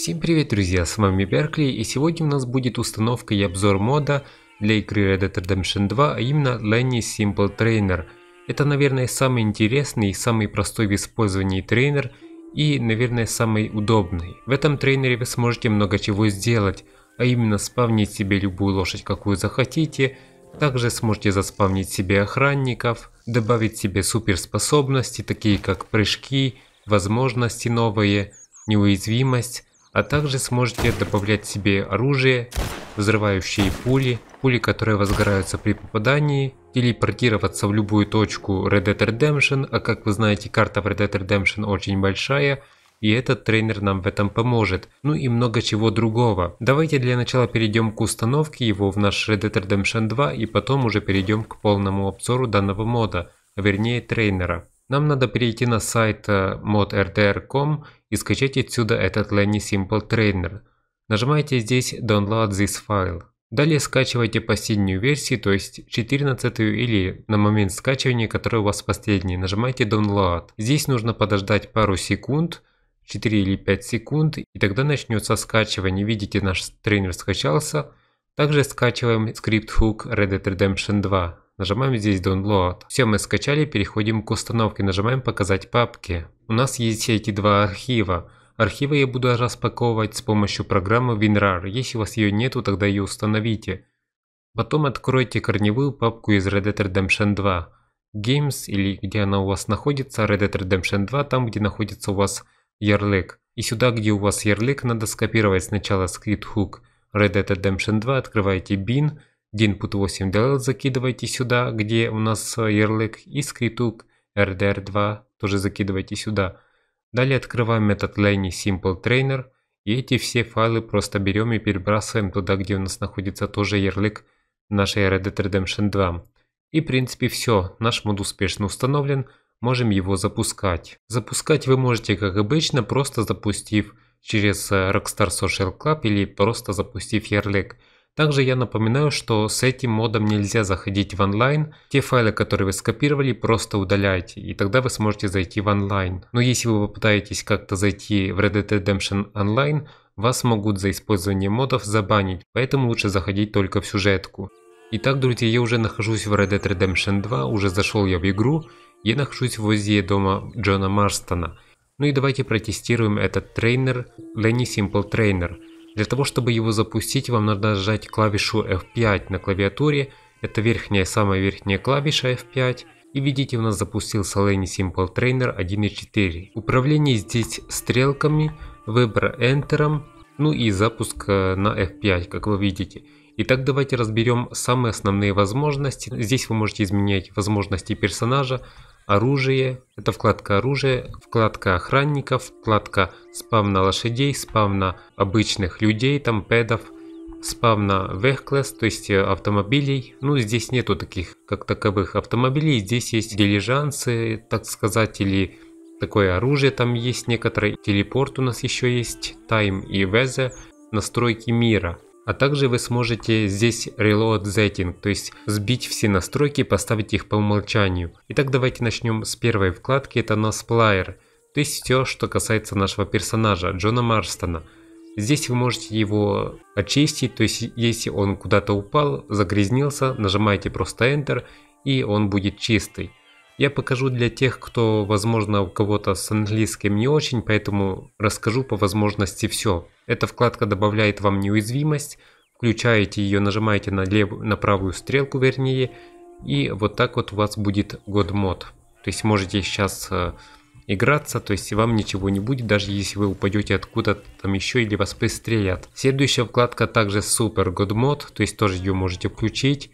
Всем привет, друзья, с вами Беркли, и сегодня у нас будет установка и обзор мода для игры Red Dead Redemption 2, а именно Lenny Simple Trainer. Это, наверное, самый интересный и самый простой в использовании трейнер и, наверное, самый удобный. В этом трейнере вы сможете много чего сделать, а именно спавнить себе любую лошадь, какую захотите, также сможете заспавнить себе охранников, добавить себе суперспособности, такие как прыжки, возможности новые, неуязвимость, а также сможете добавлять себе оружие, взрывающие пули, пули, которые возгораются при попадании, телепортироваться в любую точку Red Dead Redemption, а как вы знаете, карта в Red Dead Redemption очень большая, и этот тренер нам в этом поможет, ну и много чего другого. Давайте для начала перейдем к установке его в наш Red Dead Redemption 2 и потом уже перейдем к полному обзору данного мода, а вернее трейнера. Нам надо перейти на сайт э, modrdr.com и скачать отсюда этот Lenny Simple Trainer. Нажимаете здесь Download this file. Далее скачивайте последнюю версию, то есть 14 или на момент скачивания, который у вас последний, нажимайте Download. Здесь нужно подождать пару секунд, 4 или 5 секунд, и тогда начнется скачивание. Видите, наш тренер скачался. Также скачиваем скрипт hook Red Dead Redemption 2. Нажимаем здесь Download. Все мы скачали, переходим к установке, нажимаем показать папки. У нас есть все эти два архива. Архивы я буду распаковывать с помощью программы WinRAR. Если у вас ее нету, тогда ее установите. Потом откройте корневую папку из Red Dead Redemption 2. Games или где она у вас находится, Red Dead Redemption 2, там где находится у вас ярлык. И сюда, где у вас ярлык, надо скопировать сначала скрипт hook Red Dead Redemption 2, открываете bin Динпут 8DL закидывайте сюда, где у нас ярлык, и скритук RDR2 тоже закидывайте сюда. Далее открываем метод Lenny Simple Trainer, и эти все файлы просто берем и перебрасываем туда, где у нас находится тоже ярлык нашей Red Dead Redemption 2. И в принципе все, наш мод успешно установлен, можем его запускать. Запускать вы можете как обычно, просто запустив через э, Rockstar Social Club или просто запустив ярлык. Также я напоминаю, что с этим модом нельзя заходить в онлайн. Те файлы, которые вы скопировали, просто удаляйте, и тогда вы сможете зайти в онлайн. Но если вы попытаетесь как-то зайти в Red Dead Redemption Online, вас могут за использование модов забанить, поэтому лучше заходить только в сюжетку. Итак, друзья, я уже нахожусь в Red Dead Redemption 2, уже зашел я в игру, я нахожусь возле дома Джона Марстона. Ну и давайте протестируем этот трейнер Lenny Simple Trainer – для того, чтобы его запустить, вам надо нажать клавишу F5 на клавиатуре, это верхняя, самая верхняя клавиша F5, и видите, у нас запустился Lenny Simple Trainer 1.4. Управление здесь стрелками, выбор Enter, ну и запуск э, на F5, как вы видите. Итак, давайте разберем самые основные возможности. Здесь вы можете изменять возможности персонажа, оружие, это вкладка оружие, вкладка охранников, вкладка спавна лошадей, спавна обычных людей, там пэдов, спавна на вехкласс, то есть э, автомобилей. Ну, здесь нету таких как таковых автомобилей, здесь есть дилижансы, так сказать, или такое оружие там есть некоторые. Телепорт у нас еще есть, тайм и везе, настройки мира. А также вы сможете здесь Reload Setting, то есть сбить все настройки и поставить их по умолчанию. Итак, давайте начнем с первой вкладки, это у нас Player, то есть все, что касается нашего персонажа, Джона Марстона. Здесь вы можете его очистить, то есть если он куда-то упал, загрязнился, нажимаете просто Enter и он будет чистый. Я покажу для тех, кто, возможно, у кого-то с английским не очень, поэтому расскажу по возможности все. Эта вкладка добавляет вам неуязвимость, включаете ее, нажимаете на, лев... на правую стрелку, вернее, и вот так вот у вас будет годмод. То есть можете сейчас э, играться, то есть вам ничего не будет, даже если вы упадете откуда-то там еще или вас пристрелят. Следующая вкладка также супер годмод, то есть тоже ее можете включить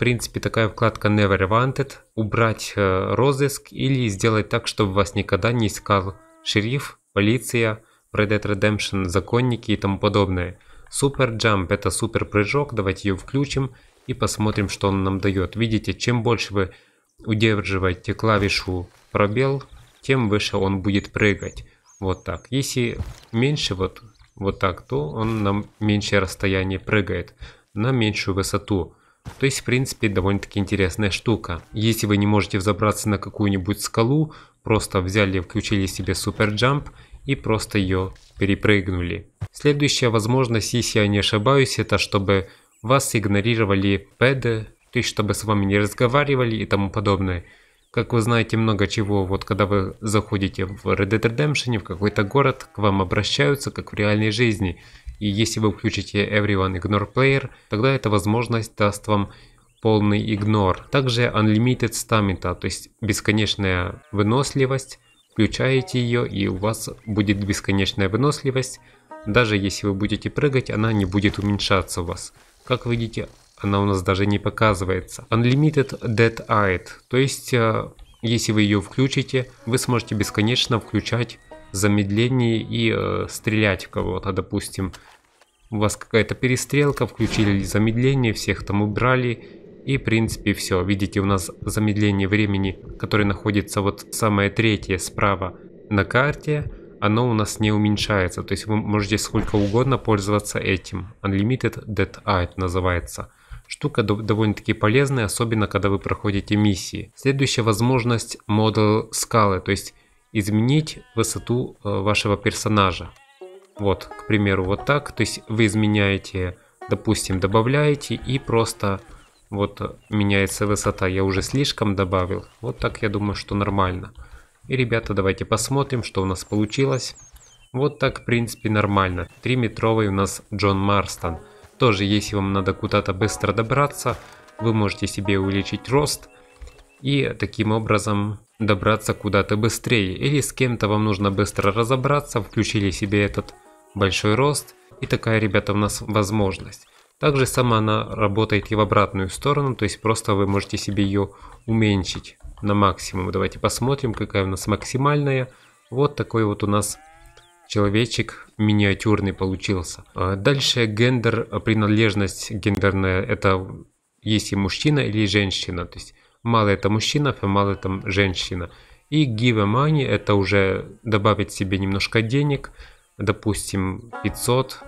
принципе, такая вкладка Never Wanted, убрать э, розыск или сделать так, чтобы вас никогда не искал шериф, полиция, Red Dead Redemption, законники и тому подобное. Супер Jump – это супер прыжок, давайте ее включим и посмотрим, что он нам дает. Видите, чем больше вы удерживаете клавишу пробел, тем выше он будет прыгать. Вот так. Если меньше, вот, вот так, то он на меньшее расстояние прыгает, на меньшую высоту. То есть, в принципе, довольно-таки интересная штука. Если вы не можете взобраться на какую-нибудь скалу, просто взяли, включили себе суперджамп и просто ее перепрыгнули. Следующая возможность, если я не ошибаюсь, это чтобы вас игнорировали пэды, то есть чтобы с вами не разговаривали и тому подобное. Как вы знаете, много чего, вот когда вы заходите в Red Dead Redemption, в какой-то город, к вам обращаются, как в реальной жизни – и если вы включите Everyone Ignore Player, тогда эта возможность даст вам полный игнор. Также Unlimited Stamina, то есть бесконечная выносливость. Включаете ее и у вас будет бесконечная выносливость. Даже если вы будете прыгать, она не будет уменьшаться у вас. Как видите, она у нас даже не показывается. Unlimited Dead Eye, то есть э, если вы ее включите, вы сможете бесконечно включать замедление и э, стрелять кого-то, допустим. У вас какая-то перестрелка, включили замедление, всех там убрали. И в принципе все. Видите, у нас замедление времени, которое находится вот самое третье справа на карте, оно у нас не уменьшается. То есть вы можете сколько угодно пользоваться этим. Unlimited Dead Eye называется. Штука довольно-таки полезная, особенно когда вы проходите миссии. Следующая возможность Model скалы, то есть изменить высоту э, вашего персонажа. Вот, к примеру, вот так. То есть вы изменяете, допустим, добавляете и просто вот меняется высота. Я уже слишком добавил. Вот так я думаю, что нормально. И, ребята, давайте посмотрим, что у нас получилось. Вот так, в принципе, нормально. 3-метровый у нас Джон Марстон. Тоже, если вам надо куда-то быстро добраться, вы можете себе увеличить рост – и таким образом добраться куда-то быстрее или с кем-то вам нужно быстро разобраться, включили себе этот большой рост и такая, ребята, у нас возможность. Также сама она работает и в обратную сторону, то есть просто вы можете себе ее уменьшить на максимум. Давайте посмотрим, какая у нас максимальная. Вот такой вот у нас человечек миниатюрный получился. А дальше гендер, а, принадлежность гендерная, это есть и мужчина или женщина. То есть Мало это мужчина, а мало это женщина. И give money это уже добавить себе немножко денег, допустим 500,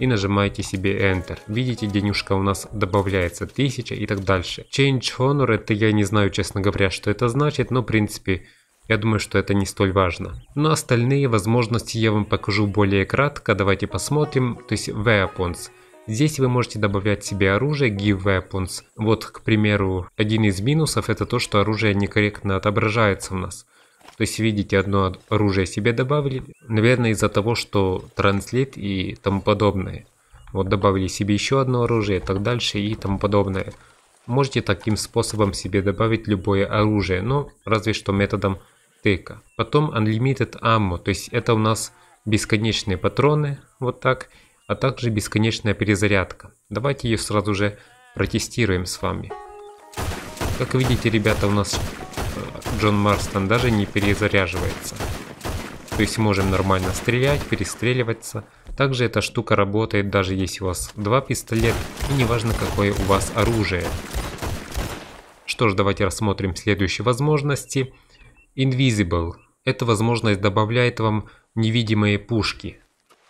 и нажимаете себе Enter. Видите, денежка у нас добавляется 1000 и так дальше. Change Honor, это я не знаю, честно говоря, что это значит, но в принципе, я думаю, что это не столь важно. Но остальные возможности я вам покажу более кратко, давайте посмотрим. То есть Weapons. Здесь вы можете добавлять себе оружие Give Weapons. Вот, к примеру, один из минусов это то, что оружие некорректно отображается у нас. То есть, видите, одно оружие себе добавили, наверное, из-за того, что транслит и тому подобное. Вот добавили себе еще одно оружие, так дальше и тому подобное. Можете таким способом себе добавить любое оружие, но разве что методом тыка. Потом Unlimited Ammo, то есть это у нас бесконечные патроны, вот так, а также бесконечная перезарядка. Давайте ее сразу же протестируем с вами. Как видите, ребята, у нас э, Джон Марстон даже не перезаряживается. То есть можем нормально стрелять, перестреливаться. Также эта штука работает даже если у вас два пистолета и неважно какое у вас оружие. Что ж, давайте рассмотрим следующие возможности. Invisible. Эта возможность добавляет вам невидимые пушки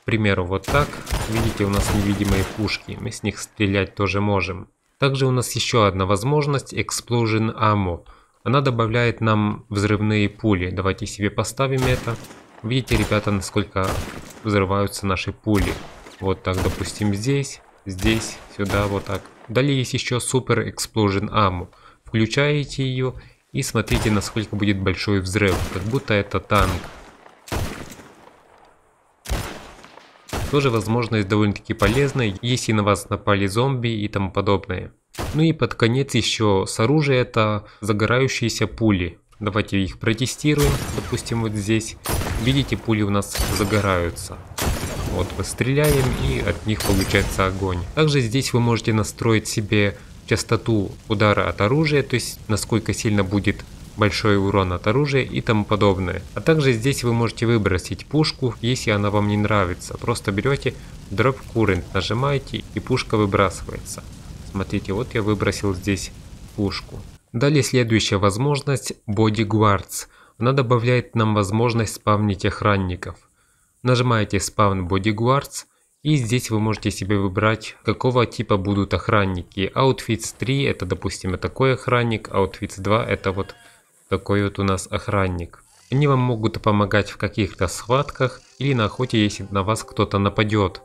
примеру, вот так. Видите, у нас невидимые пушки, мы с них стрелять тоже можем. Также у нас еще одна возможность Explosion Ammo. Она добавляет нам взрывные пули. Давайте себе поставим это. Видите, ребята, насколько взрываются наши пули. Вот так, допустим, здесь, здесь, сюда, вот так. Далее есть еще Super Explosion Ammo. Включаете ее и смотрите, насколько будет большой взрыв, как будто это танк. тоже возможность довольно-таки полезная, если на вас напали зомби и тому подобное. Ну и под конец еще с оружия это загорающиеся пули. Давайте их протестируем, допустим вот здесь. Видите, пули у нас загораются. Вот, мы стреляем и от них получается огонь. Также здесь вы можете настроить себе частоту удара от оружия, то есть насколько сильно будет большой урон от оружия и тому подобное. А также здесь вы можете выбросить пушку, если она вам не нравится. Просто берете дроп Current, нажимаете и пушка выбрасывается. Смотрите, вот я выбросил здесь пушку. Далее следующая возможность Body Guards. Она добавляет нам возможность спавнить охранников. Нажимаете спавн Body Guards и здесь вы можете себе выбрать, какого типа будут охранники. Outfits 3 это, допустим, такой охранник, Outfits 2 это вот такой вот у нас охранник. Они вам могут помогать в каких-то схватках или на охоте, если на вас кто-то нападет.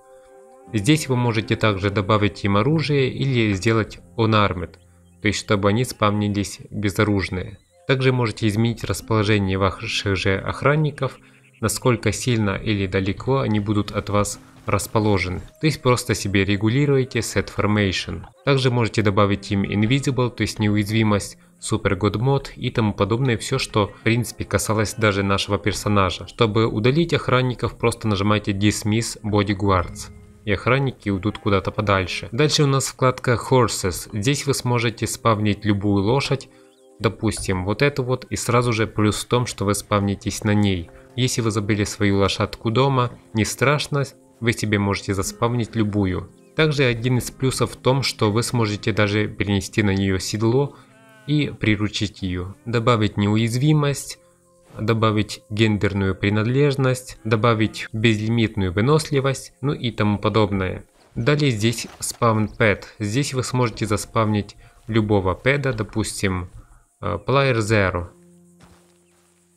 Здесь вы можете также добавить им оружие или сделать unarmed, то есть чтобы они спавнились безоружные. Также можете изменить расположение ваших же охранников, насколько сильно или далеко они будут от вас расположены. То есть просто себе регулируете Set Formation. Также можете добавить им Invisible, то есть неуязвимость, Super good Mod и тому подобное, все что в принципе касалось даже нашего персонажа. Чтобы удалить охранников, просто нажимайте Dismiss Bodyguards и охранники уйдут куда-то подальше. Дальше у нас вкладка Horses. Здесь вы сможете спавнить любую лошадь, допустим, вот эту вот, и сразу же плюс в том, что вы спавнитесь на ней. Если вы забыли свою лошадку дома, не страшно, вы себе можете заспавнить любую. Также один из плюсов в том, что вы сможете даже перенести на нее седло и приручить ее. Добавить неуязвимость, добавить гендерную принадлежность, добавить безлимитную выносливость, ну и тому подобное. Далее здесь спавн пэд. Здесь вы сможете заспавнить любого пэда, допустим, Player э, Zero.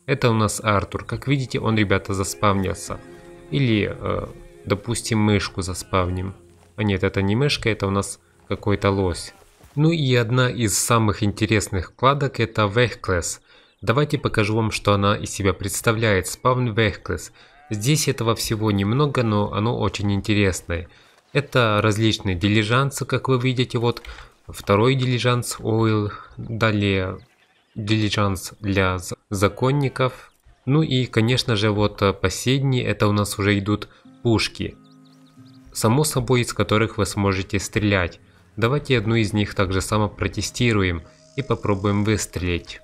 Это у нас Артур. Как видите, он, ребята, заспавнился. Или э, Допустим, мышку заспавним. А нет, это не мышка, это у нас какой-то лось. Ну и одна из самых интересных вкладок это Vehcles. Давайте покажу вам, что она из себя представляет, спавн Vehcles. Здесь этого всего немного, но оно очень интересное. Это различные дилижансы, как вы видите, вот второй дилижанс Oil, далее дилижанс для законников. Ну и, конечно же, вот э, последний, это у нас уже идут пушки, само собой из которых вы сможете стрелять. Давайте одну из них также само протестируем и попробуем выстрелить.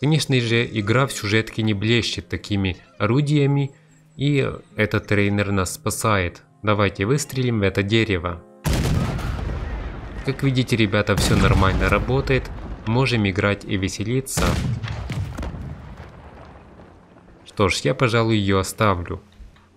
Конечно же, игра в сюжетке не блещет такими орудиями, и этот трейнер нас спасает. Давайте выстрелим в это дерево. Как видите, ребята, все нормально работает, можем играть и веселиться. Что ж, я, пожалуй, ее оставлю.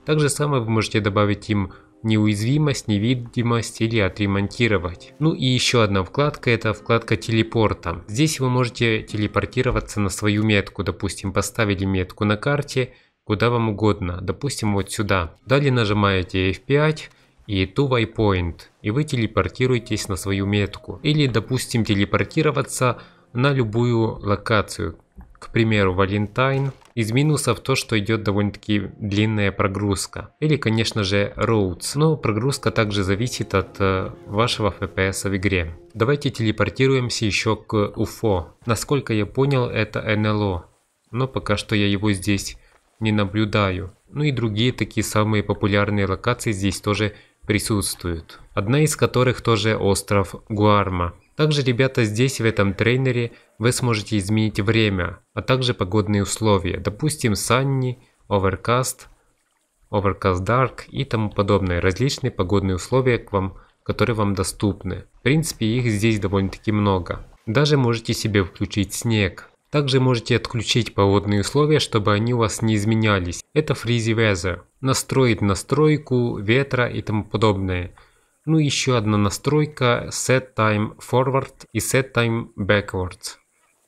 Так же самое вы можете добавить им неуязвимость, невидимость или отремонтировать. Ну и еще одна вкладка это вкладка телепорта. Здесь вы можете телепортироваться на свою метку. Допустим, поставили метку на карте куда вам угодно. Допустим, вот сюда. Далее нажимаете F5 и to waypoint. И вы телепортируетесь на свою метку. Или, допустим, телепортироваться на любую локацию. К примеру, Валентайн из минусов то, что идет довольно-таки длинная прогрузка. Или, конечно же, Roads, но прогрузка также зависит от э, вашего FPS в игре. Давайте телепортируемся еще к УФО. Насколько я понял, это НЛО, но пока что я его здесь не наблюдаю. Ну и другие такие самые популярные локации здесь тоже присутствуют. Одна из которых тоже остров Гуарма. Также, ребята, здесь в этом трейнере вы сможете изменить время, а также погодные условия. Допустим, Sunny, Overcast, Overcast Dark и тому подобное. Различные погодные условия, к вам, которые вам доступны. В принципе, их здесь довольно-таки много. Даже можете себе включить снег. Также можете отключить погодные условия, чтобы они у вас не изменялись. Это Freezy Weather. Настроить настройку, ветра и тому подобное. Ну и еще одна настройка set time forward и set time backwards.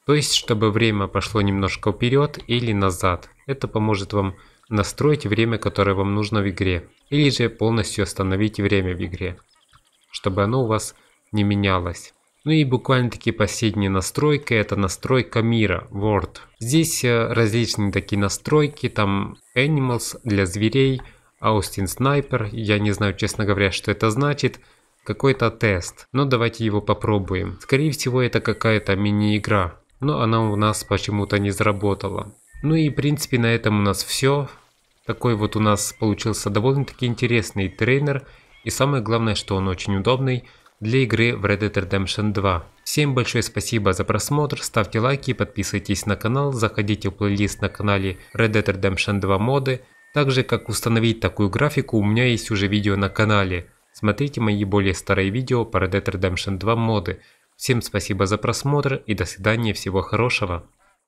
То есть, чтобы время пошло немножко вперед или назад. Это поможет вам настроить время, которое вам нужно в игре. Или же полностью остановить время в игре, чтобы оно у вас не менялось. Ну и буквально таки последняя настройка, это настройка мира, World. Здесь э, различные такие настройки, там Animals для зверей, Austin Sniper, я не знаю, честно говоря, что это значит, какой-то тест, но давайте его попробуем. Скорее всего, это какая-то мини-игра, но она у нас почему-то не заработала. Ну и в принципе на этом у нас все. Такой вот у нас получился довольно-таки интересный трейнер. и самое главное, что он очень удобный для игры в Red Dead Redemption 2. Всем большое спасибо за просмотр, ставьте лайки, подписывайтесь на канал, заходите в плейлист на канале Red Dead Redemption 2 моды, также как установить такую графику, у меня есть уже видео на канале. Смотрите мои более старые видео по Red Dead Redemption 2 моды. Всем спасибо за просмотр и до свидания, всего хорошего.